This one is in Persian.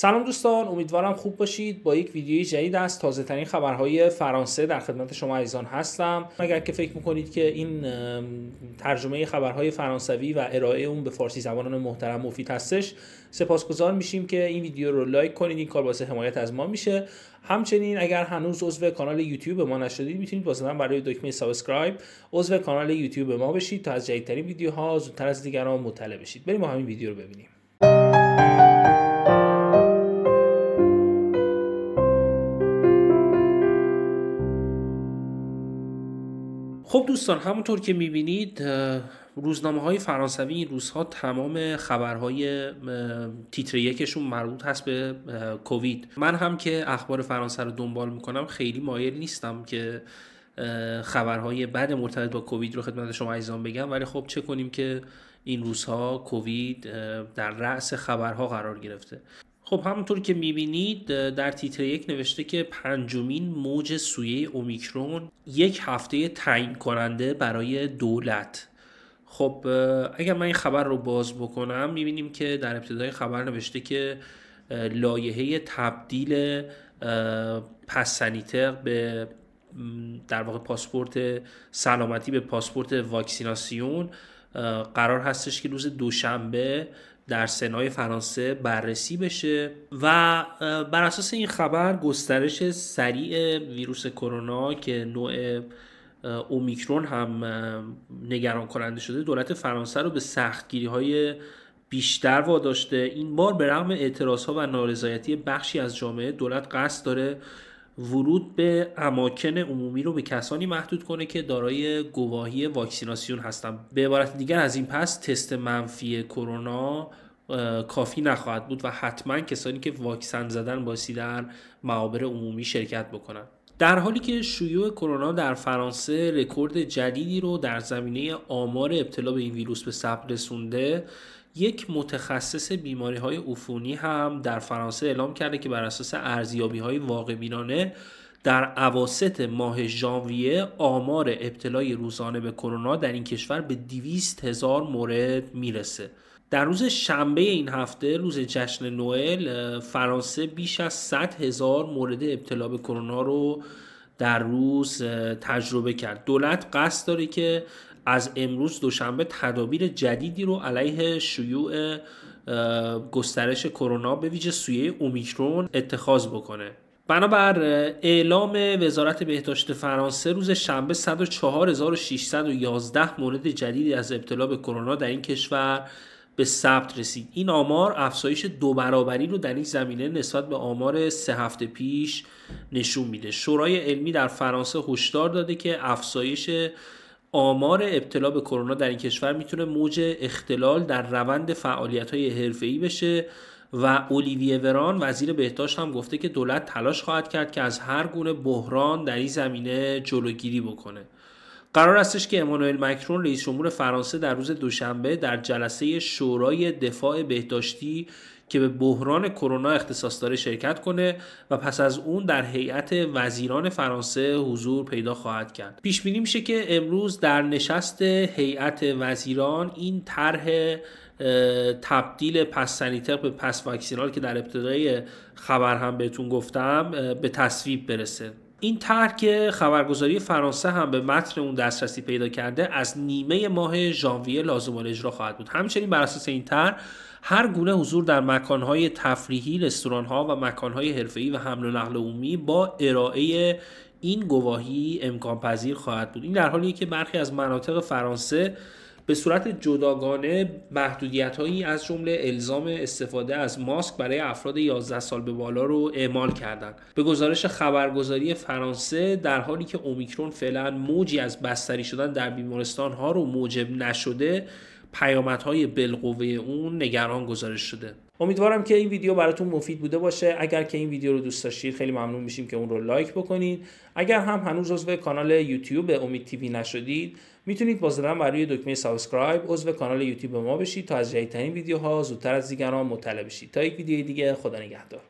سلام دوستان امیدوارم خوب باشید با یک ویدیوی جدید از تازه ترین خبرهای فرانسه در خدمت شما عزیزان هستم اگر که فکر میکنید که این ترجمه خبرهای فرانسوی و ارائه اون به فارسی زبانان محترم مفید هستش سپاسگزار میشیم که این ویدیو رو لایک کنید این کار واسه حمایت از ما میشه همچنین اگر هنوز عضو کانال یوتیوب ما نشدید میتونید با برای دکمه سابسکرایب عضو کانال یوتیوب ما بشید تا از جدیدترین ویدیوها زودتر از دیگران مطلع بشید بریم همین ویدیو رو ببینیم خب دوستان همونطور که میبینید روزنامه های فرانسوی این روزها تمام خبرهای تیتر یکشون مربوط هست به کووید من هم که اخبار فرانسه رو دنبال میکنم خیلی مایل نیستم که خبرهای بد مرتبط با کووید رو خدمت شما عزیزان بگم ولی خب چه کنیم که این روزها کووید در رأس خبرها قرار گرفته خب همونطور که میبینید در تیتر یک نوشته که پنجمین موج سویه اومیکرون یک هفته تعیین کننده برای دولت خب اگر من این خبر رو باز بکنم میبینیم که در ابتدای خبر نوشته که لایحه تبدیل پس به در واقع پاسپورت سلامتی به پاسپورت واکسیناسیون قرار هستش که روز دوشنبه در سنای فرانسه بررسی بشه و بر اساس این خبر گسترش سریع ویروس کرونا که نوع اومیکرون هم نگران کننده شده دولت فرانسه رو به گیری های بیشتر واداشته این بار به رغم اعتراض ها و نارضایتی بخشی از جامعه دولت قصد داره ورود به اماکن عمومی رو به کسانی محدود کنه که دارای گواهی واکسیناسیون هستن به عبارت دیگر از این پس تست منفی کرونا کافی نخواهد بود و حتما کسانی که واکسن زدن باسی در معابر عمومی شرکت بکنند. در حالی که شیوع کرونا در فرانسه رکورد جدیدی رو در زمینه آمار ابتلا به این ویروس به ثبت رسونده یک متخصص بیماری های عفونی هم در فرانسه اعلام کرده که بر اساس ارزیابی های واقع بینانه در عواست ماه ژانویه آمار ابتلای روزانه به کرونا در این کشور به 200 هزار مورد میرسه در روز شنبه این هفته روز جشن نوئل فرانسه بیش از 100 هزار مورد ابتلا به کرونا رو در روز تجربه کرد دولت قصد داره که از امروز دوشنبه تدابیر جدیدی رو علیه شیوع گسترش کرونا به ویژه سویه اومیکرون اتخاذ بکنه بنابر اعلام وزارت بهداشت فرانسه روز شنبه 104611 مورد جدیدی از ابتلا به کرونا در این کشور به ثبت رسید این آمار افزایش دو برابری رو در این زمینه نسبت به آمار سه هفته پیش نشون میده شورای علمی در فرانسه هشدار داده که افزایش آمار ابتلا به کرونا در این کشور میتونه موج اختلال در روند فعالیت های ای بشه و اولیویه وران وزیر بهداشت هم گفته که دولت تلاش خواهد کرد که از هر گونه بحران در این زمینه جلوگیری بکنه قرار استش که امانوئل مکرون رئیس جمهور فرانسه در روز دوشنبه در جلسه شورای دفاع بهداشتی که به بحران کرونا اختصاص داره شرکت کنه و پس از اون در هیئت وزیران فرانسه حضور پیدا خواهد کرد. پیش بینی میشه که امروز در نشست هیئت وزیران این طرح تبدیل پس سنیتر به پس واکسینال که در ابتدای خبر هم بهتون گفتم به تصویب برسه. این طرح که خبرگزاری فرانسه هم به متن اون دسترسی پیدا کرده از نیمه ماه ژانویه لازم اجرا خواهد بود همچنین بر اساس این طرح هر گونه حضور در مکانهای تفریحی، رستورانها و مکانهای حرفه‌ای و حمل و نقل عمومی با ارائه این گواهی امکان پذیر خواهد بود این در حالیه که برخی از مناطق فرانسه به صورت جداگانه محدودیت هایی از جمله الزام استفاده از ماسک برای افراد 11 سال به بالا رو اعمال کردند. به گزارش خبرگزاری فرانسه در حالی که اومیکرون فعلا موجی از بستری شدن در بیمارستان ها رو موجب نشده پیامدهای بالقوه اون نگران گزارش شده امیدوارم که این ویدیو براتون مفید بوده باشه اگر که این ویدیو رو دوست داشتید خیلی ممنون میشیم که اون رو لایک بکنید اگر هم هنوز عضو کانال یوتیوب امید تیوی نشدید میتونید با زدن بر روی دکمه سابسکرایب عضو کانال یوتیوب ما بشید تا از جدیدترین ویدیوها زودتر از دیگران مطلع بشید تا یک ویدیو دیگه خدا نگهدار